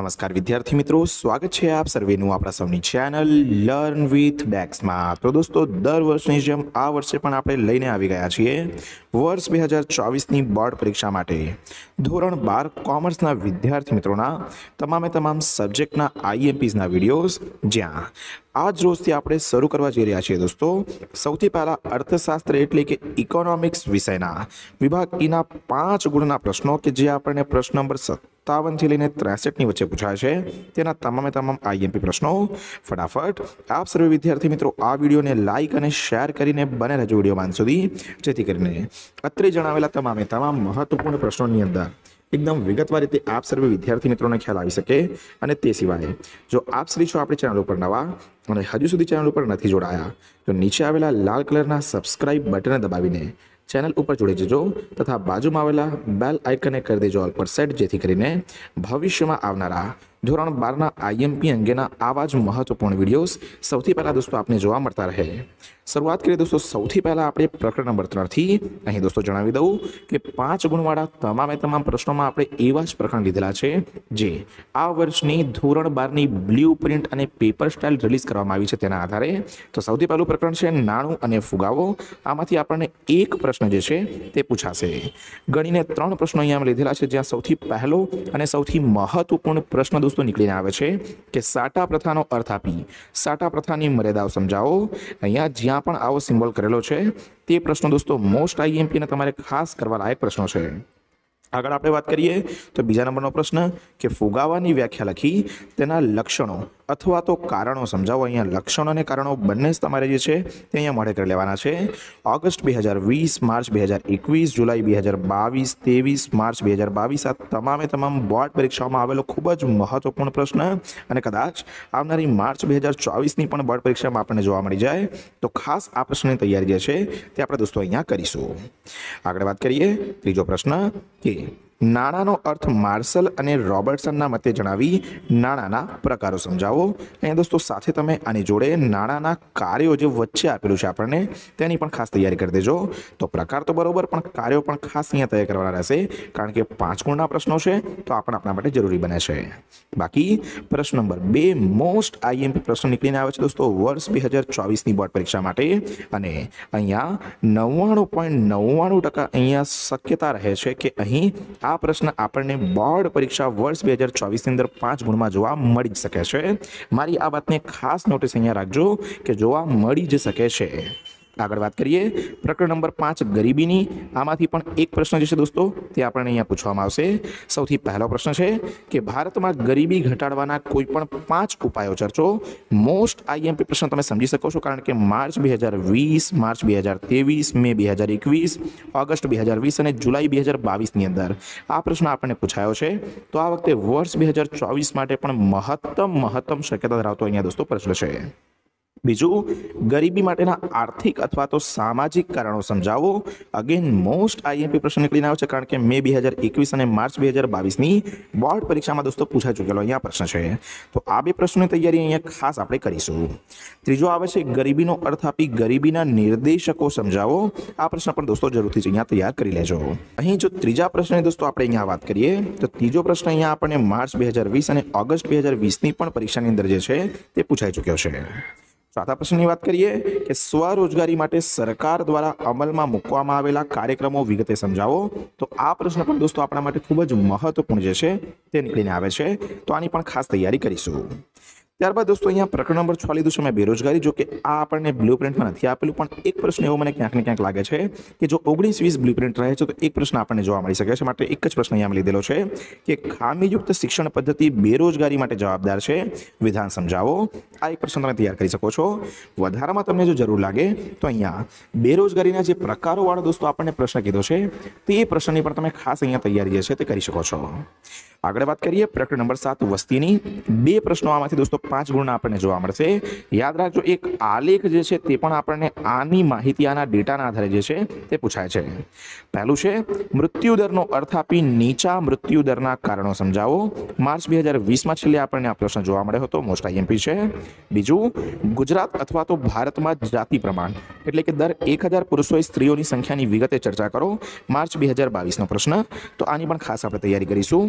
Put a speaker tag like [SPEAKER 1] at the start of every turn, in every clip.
[SPEAKER 1] નમસ્કાર વિદ્યાર્થી મિત્રો સ્વાગત છે આપ સર્વેનું આપણા સૌની ચેનલ લર્ન વિથ બેક્સમાં તો દોસ્તો દર વર્ષની જેમ આ વર્ષે પણ આપણે લઈને આવી ગયા છીએ વર્ષ બે હજાર ચોવીસની બોર્ડ પરીક્ષા માટે ધોરણ બાર કોમર્સના વિદ્યાર્થી મિત્રોના તમામે તમામ સબ્જેક્ટના આઈએમપીઝના વિડીયોઝ જ્યાં આજ રોજથી આપણે શરૂ કરવા જઈ રહ્યા છીએ દોસ્તો સૌથી પહેલા અર્થશાસ્ત્ર એટલે કે ઇકોનોમિક્સ વિષયના વિભાગ ઈના પાંચ ગુણના પ્રશ્નો કે જે આપણને પ્રશ્ન નંબર સત્તાવનથી લઈને ત્રેસઠની વચ્ચે પૂછાય છે તેના તમામે તમામ આઈએમપી પ્રશ્નો ફટાફટ આપ સર્વે વિદ્યાર્થી મિત્રો આ વિડીયોને લાઇક અને શેર કરીને બને રહેજો વિડીયો માન સુધી જેથી કરીને અત્રે જણાવેલા તમામે તમામ મહત્વપૂર્ણ પ્રશ્નોની અંદર એકદમ વિગતવાર રીતે આપ સર્વે વિદ્યાર્થી મિત્રોને ખ્યાલ આવી શકે અને તે સિવાય જો આપ શ્રી છો આપણી ચેનલ ઉપર નવા અને હજુ સુધી ચેનલ ઉપર નથી જોડાયા તો નીચે આવેલા લાલ કલરના સબસ્ક્રાઇબ બટનને દબાવીને ચેનલ ઉપર જોડી દેજો તથા બાજુમાં આવેલા બેલ આઇકને કરી દેજો ઓલ પર સેટ જેથી કરીને ભવિષ્યમાં આવનારા ધોરણ બારના આઈએમપી અંગેના આવા જ મહત્વપૂર્ણ વિડીયોઝ સૌથી પહેલાં દોસ્તો આપને જોવા મળતા રહે શરૂઆત કરીએ દોસ્તો સૌથી પહેલાં આપણે પ્રકરણ નંબર ત્રણથી અહીં દોસ્તો જણાવી દઉં કે પાંચ ગુણવાળા તમામે તમામ પ્રશ્નોમાં આપણે એવા જ પ્રકરણ લીધેલા છે જે આ વર્ષની ધોરણ બારની બ્લુ પ્રિન્ટ અને પેપર સ્ટાઇલ રિલીઝ કરવામાં આવી છે તેના આધારે તો સૌથી પહેલું પ્રકરણ છે નાણું અને ફુગાવો આમાંથી આપણને એક પ્રશ્ન જે છે તે પૂછાશે ગણીને ત્રણ પ્રશ્નો અહીંયા લીધેલા છે જ્યાં સૌથી પહેલો અને સૌથી મહત્વપૂર્ણ પ્રશ્ન દોસ્તો નીકળીને આવે છે કે સાટા પ્રથાનો અર્થ આપી સાટા પ્રથાની મર્યાદાઓ સમજાવો અહીંયા જ્યાં પણ આવો સિમ્બોલ કરેલો છે તે પ્રશ્નો દોસ્તો મોસ્ટ આઈએમપીને તમારે ખાસ કરવા લાયક પ્રશ્નો છે આગળ આપણે વાત કરીએ તો બીજા નંબરનો પ્રશ્ન કે ફુગાવાની વ્યાખ્યા લખી તેના લક્ષણો અથવા તો કારણો સમજાવો અહીંયા લક્ષણો અને કારણો બંને જ તમારે જે છે તે અહીંયા મળે કરી લેવાના છે ઓગસ્ટ બે હજાર વીસ માર્ચ બે હજાર એકવીસ જુલાઈ બે હજાર બાવીસ ત્રેવીસ માર્ચ બે હજાર બાવીસ આ તમામે તમામ બોર્ડ પરીક્ષાઓમાં આવેલો ખૂબ જ મહત્વપૂર્ણ પ્રશ્ન અને કદાચ આવનારી માર્ચ બે હજાર ચોવીસની પણ બોર્ડ પરીક્ષામાં આપણને જોવા મળી જાય તો ખાસ આ પ્રશ્નની તૈયારી જે છે તે આપણે દોસ્તો અહીંયા કરીશું આગળ વાત કરીએ ત્રીજો પ્રશ્ન કે નાણાંનો અર્થ માર્શલ અને રોબર્ટસનના મતે જણાવી નાણાંના પ્રકારો સમજાવો અહીંયા દોસ્તો સાથે તમે આની જોડે નાણાંના કાર્યો જે વચ્ચે આપેલું છે આપણને તેની પણ ખાસ તૈયારી કરી દેજો તો પ્રકાર તો બરોબર પણ કાર્યો પણ ખાસ અહીંયા તૈયાર કરવાના રહેશે કારણ કે પાંચ ગુણના પ્રશ્નો છે તો આ પણ આપણા માટે જરૂરી બને છે બાકી પ્રશ્ન નંબર બે મોસ્ટ આઈએમપી પ્રશ્ન નીકળીને આવે છે દોસ્તો વર્ષ બે હજાર ચોવીસની બોર્ડ પરીક્ષા માટે અને અહીંયા નવ્વાણું પોઈન્ટ નવ્વાણું ટકા અહીંયા શક્યતા રહે છે કે અહીં આ આ પ્રશ્ન આપણને બોર્ડ પરીક્ષા વર્ષ બે હજાર ચોવીસની અંદર પાંચ ગુણમાં જોવા મળી જ શકે છે મારી આ વાતને ખાસ નોટિસ અહીંયા રાખજો કે જોવા મળી જ શકે છે આગળ વાત કરીએ પ્રકરણ નંબર પાંચ ગરીબીની આમાંથી પણ એક પ્રશ્ન જે છે દોસ્તો તે આપણને અહીંયા પૂછવામાં આવશે સૌથી પહેલો પ્રશ્ન છે કે ભારતમાં ગરીબી ઘટાડવાના કોઈ પણ પાંચ ઉપાયો ચર્ચો મોસ્ટ આઈએમપી પ્રશ્ન તમે સમજી શકો છો કારણ કે માર્ચ બે હજાર વીસ માર્ચ બે હજાર ત્રેવીસ મે બે હજાર એકવીસ ઓગસ્ટ બે હજાર વીસ અને જુલાઈ બે હજાર બાવીસની અંદર આ પ્રશ્ન આપણને પૂછાયો છે તો આ વખતે વર્ષ બે હજાર ચોવીસ માટે પણ મહત્તમ મહત્તમ શક્યતા ધરાવતો અહીંયા દોસ્તો પ્રશ્ન છે બીજું ગરીબી માટેના આર્થિક અથવા તો સામાજિક કારણો સમજાવો અગેન મોસ્ટ આઈએમપી પ્રશ્ન નીકળીને આવ્યો છે કારણ કે મે બે હજાર એકવીસ અને માર્ચ બે હજાર બાવીસની બોર્ડ પરીક્ષામાં દોસ્તો પૂછાઈ ચૂકેલો અહીંયા પ્રશ્ન છે તો આ બે પ્રશ્નોની તૈયારી અહીંયા ખાસ આપણે કરીશું ત્રીજો આવે છે ગરીબીનો અર્થ આપી ગરીબીના નિર્દેશકો સમજાવો આ પ્રશ્ન પણ દોસ્તો જરૂરથી અહીંયા તૈયાર કરી લેજો અહીં જો ત્રીજા પ્રશ્નની દોસ્તો આપણે અહીંયા વાત કરીએ તો ત્રીજો પ્રશ્ન અહીંયા આપણને માર્ચ બે હજાર વીસ અને ઓગસ્ટ બે હજાર વીસની પણ પરીક્ષાની અંદર જે છે તે પૂછાઈ ચૂક્યો છે ચોથા પ્રશ્નની વાત કરીએ કે સ્વરોજગારી માટે સરકાર દ્વારા અમલમાં મૂકવામાં આવેલા કાર્યક્રમો વિગતે સમજાવો તો આ પ્રશ્ન પણ દોસ્તો આપણા માટે ખૂબ જ મહત્વપૂર્ણ જે છે તે નીકળીને આવે છે તો આની પણ ખાસ તૈયારી કરીશું ત્યારબાદ દોસ્તો અહીંયા પ્રકરણ નંબર છ લીધું છે મેં બેરોજગારી જો કે આ આપણને બ્લુ પ્રિન્ટમાં નથી આપેલું પણ એક પ્રશ્ન એવો મને ક્યાંક ને ક્યાંક લાગે છે કે જો ઓગણીસ વીસ બ્લુ પ્રિન્ટ રહે છે તો એક પ્રશ્ન આપણને જોવા મળી શકે છે માટે એક જ પ્રશ્ન અહીંયા લીધેલો છે કે ખામીયુક્ત શિક્ષણ પદ્ધતિ બેરોજગારી માટે જવાબદાર છે વિધાન સમજાવો આ એક પ્રશ્ન તમે તૈયાર કરી શકો છો વધારામાં તમને જો જરૂર લાગે તો અહીંયા બેરોજગારીના જે પ્રકારોવાળો દોસ્તો આપણને પ્રશ્ન કીધો છે તે એ પ્રશ્નની પણ તમે ખાસ અહીંયા તૈયારી જે છે તે કરી શકો છો આગળ વાત કરીએ પ્રકરણ નંબર સાત વસ્તીની બે પ્રશ્નો આમાંથી દોસ્તો પાંચ ગુણના આપણને જોવા મળશે યાદ રાખજો એક આલેખ જે છે તે પણ આપણને આની માહિતી આના ડેટાના આધારે જે છે તે પૂછાય છે પહેલું છે મૃત્યુ દરનો અર્થ આપી નીચા મૃત્યુ દરના કારણો સમજાવો માર્ચ બે હજાર વીસમાં છેલ્લે આપણને આ પ્રશ્ન જોવા મળ્યો હતો મોસ્ટ આઈએમપી છે બીજું ગુજરાત અથવા તો ભારતમાં જાતિ પ્રમાણ એટલે કે દર એક હજાર પુરુષોએ સ્ત્રીઓની સંખ્યાની વિગતે ચર્ચા કરો માર્ચ બે હજાર બાવીસનો પ્રશ્ન તો આની પણ ખાસ આપણે તૈયારી કરીશું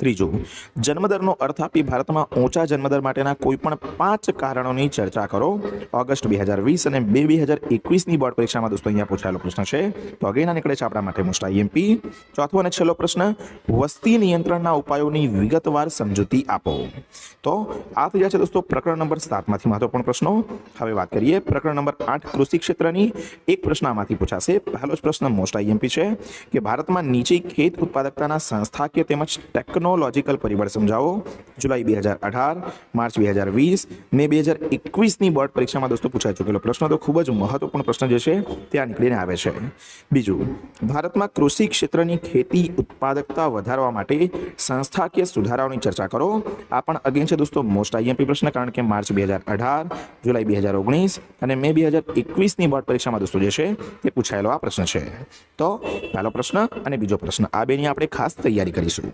[SPEAKER 1] ત્રીજું જન્મદરનો અર્થ આપી ભારતમાં ઊંચા જન્મદર માટેના કોઈપણ પાંચ કારણોની ચર્ચા કરો ઓગસ્ટ બે હજાર વીસ અને બે બે હજાર એકવીસની બોર્ડ પરીક્ષામાં દોસ્તો અહીંયા પૂછાયેલો પ્રશ્ન છે તો અગેના નીકળે છે આપણા માટે મોસ્ટ આઈએમપી ચોથો અને છેલ્લો પ્રશ્ન વસ્તી નિયંત્રણના ઉપાયોની વિગતવાર સમજૂતી આપો તો આ થઈ છે દોસ્તો પ્રકરણ નંબર સાતમાંથી મહત્વપૂર્ણ પ્રશ્નો હવે વાત કરીએ પ્રકરણ નંબર આઠ કૃષિ ક્ષેત્રની એક પ્રશ્નમાંથી પૂછાશે પહેલો જ પ્રશ્ન મોસ્ટ આઈએમપી છે કે ભારતમાં નીચી ખેત ઉત્પાદકતાના સંસ્થાકીય તેમજ ટેકનો નો લોજિકલ પરિબળ સમજાવો જુલાઈ બે હજાર અઢાર માર્ચ બે હજાર વીસ મે બે હજાર એકવીસની બોર્ડ પરીક્ષામાં દોસ્તો પૂછાઈ ચૂકેલો પ્રશ્ન તો ખૂબ જ મહત્વપૂર્ણ પ્રશ્ન જે છે ત્યાં નીકળીને આવે છે બીજું ભારતમાં કૃષિ ક્ષેત્રની ખેતી ઉત્પાદકતા વધારવા માટે સંસ્થાકીય સુધારાઓની ચર્ચા કરો આ પણ અગેન છે દોસ્તો મોસ્ટ આઈએમપી પ્રશ્ન કારણ કે માર્ચ બે હજાર અઢાર જુલાઈ બે હજાર ઓગણીસ અને મે બે હજાર એકવીસની બોર્ડ પરીક્ષામાં દોસ્તો જે છે તે પૂછાયેલો આ પ્રશ્ન છે તો પહેલો પ્રશ્ન અને બીજો પ્રશ્ન આ બેની આપણે ખાસ તૈયારી કરીશું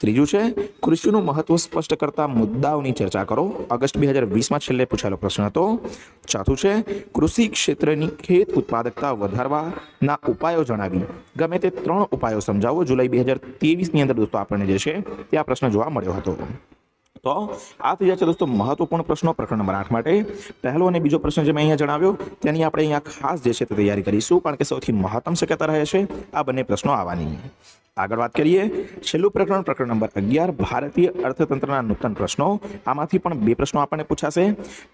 [SPEAKER 1] ત્રીજું છે કૃષિનું મહત્વ સ્પષ્ટ કરતા મુદ્દાઓની ચર્ચા કરો ઓગસ્ટ બે હજાર વીસમાં છેલ્લે પૂછાયેલો પ્રશ્ન હતો ચોથું છે કૃષિ ક્ષેત્રની ખેત ઉત્પાદકતા વધારવાના ઉપાયો જણાવી ગમે તે ત્રણ ઉપાયો સમજાવો જુલાઈ બે હજાર ની અંદર દોસ્તો આપણને જે છે તે આ પ્રશ્ન જોવા મળ્યો હતો તો આ થઈ છે દોસ્તો મહત્વપૂર્ણ પ્રશ્નો પ્રકરણ નંબર આઠ માટે પહેલો અને બીજો પ્રશ્ન જે મેં અહીંયા જણાવ્યો તેની આપણે અહીંયા ખાસ જે છે તે તૈયારી કરીશું કારણ કે સૌથી મહત્તમ શક્યતા રહે છે આ બંને પ્રશ્નો આવવાની આગળ વાત કરીએ છેલ્લું પ્રકરણ પ્રકરણ નંબર અગિયાર ભારતીય અર્થતંત્રના નૂતન પ્રશ્નો આમાંથી પણ બે પ્રશ્નો આપણને પૂછાશે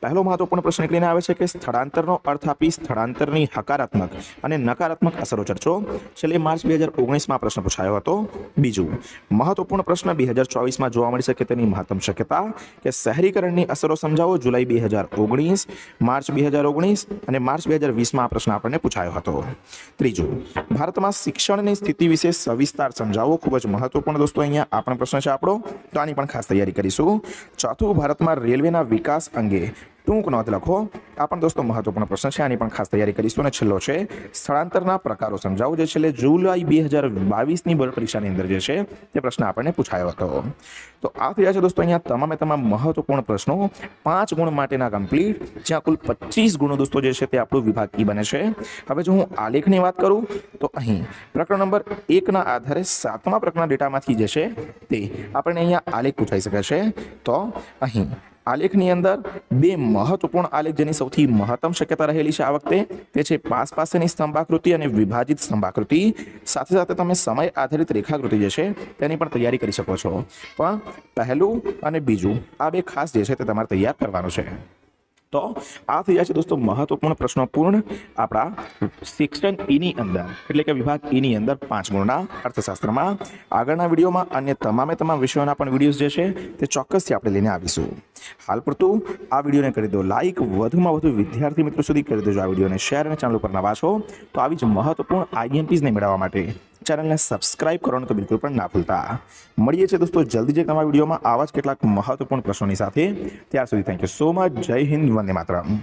[SPEAKER 1] પહેલો મહત્વપૂર્ણ પ્રશ્ન નીકળીને આવે છે કે સ્થળાંતરનો અર્થ આપી સ્થળાંતરની હકારાત્મક અને નકારાત્મક અસરો ચર્ચો છેલ્લે માર્ચ બે હજાર ઓગણીસમાં પ્રશ્ન પૂછાયો હતો બીજું મહત્વપૂર્ણ પ્રશ્ન બે હજાર ચોવીસમાં જોવા મળી શકે તેની મહત્તમ શક્યતા કે શહેરીકરણની અસરો સમજાવો જુલાઈ બે હજાર ઓગણીસ માર્ચ બે હજાર ઓગણીસ અને માર્ચ બે હજાર વીસમાં આ પ્રશ્ન આપણને પૂછાયો હતો ત્રીજું ભારતમાં શિક્ષણની સ્થિતિ વિશે સવિસ્તાર સમજાવવો ખૂબ જ મહત્વપૂર્ણ દોસ્તો અહીંયા આ પણ પ્રશ્ન છે આપણો તો આની પણ ખાસ તૈયારી કરીશું ચોથું ભારતમાં રેલવેના વિકાસ અંગે ટૂંક નોંધ લખો આ પણ દોસ્તો મહત્વપૂર્ણ પ્રશ્ન છે આની પણ ખાસ તૈયારી કરીશું અને છેલ્લો છે સ્થળાંતરના પ્રકારો સમજાવો જે છેલ્લે જુલાઈ બે હજાર બાવીસની બોર્ડ પરીક્ષાની અંદર જે છે તે પ્રશ્ન આપણને પૂછાયો હતો તો આ થયા છે દોસ્તો અહીંયા તમામે તમામ મહત્વપૂર્ણ પ્રશ્નો પાંચ ગુણ માટેના કમ્પ્લીટ જ્યાં કુલ પચીસ ગુણો દોસ્તો જે છે તે આપણું વિભાગ ઈ બને છે હવે જો હું આલેખની વાત કરું તો અહીં પ્રકરણ નંબર એકના આધારે સાતમા પ્રકરણના ડેટામાંથી જે છે તે આપણને અહીંયા આલેખ પૂછાઈ શકે છે તો અહીં આલેખની અંદર બે મહત્વપૂર્ણ આલેખ જેની સૌથી મહત્તમ શક્યતા રહેલી છે આ વખતે તે છે પાસ પાસેની સ્તંભાકૃતિ અને વિભાજિત સ્તંભાકૃતિ સાથે સાથે તમે સમય આધારિત રેખાકૃતિ જે છે તેની પણ તૈયારી કરી શકો છો પણ પહેલું અને બીજું આ બે ખાસ જે છે તે તમારે તૈયાર કરવાનું છે તો આ થઈ જાય છે દોસ્તો મહત્વપૂર્ણ પ્રશ્નો પૂર્ણ આપણા શિક્ષણ ઈની અંદર એટલે કે વિભાગ ઈની અંદર પાંચ ગુણના અર્થશાસ્ત્રમાં આગળના વિડીયોમાં અન્ય તમામે તમામ વિષયોના પણ વિડીયોઝ જે છે તે ચોક્કસથી આપણે લઈને આવીશું હાલ પૂરતું આ વિડીયોને કરી દો લાઇક વધુમાં વધુ વિદ્યાર્થી મિત્રો સુધી કરી દેજો આ વિડીયોને શેર અને ચેનલ ઉપર નવા છો તો આવી જ મહત્વપૂર્ણ આઈએમપીઝને મેળવવા માટે ચેનલને સબસ્ક્રાઇબ કરવાનું તો બિલકુલ પણ ના ભૂલતા મળીએ છીએ દોસ્તો જલ્દી જે તમારા વિડીયોમાં આવા જ કેટલાક મહત્વપૂર્ણ પ્રશ્નોની સાથે ત્યાર સુધી થેન્ક યુ સો મચ જય હિન્દ વંદે માતરમ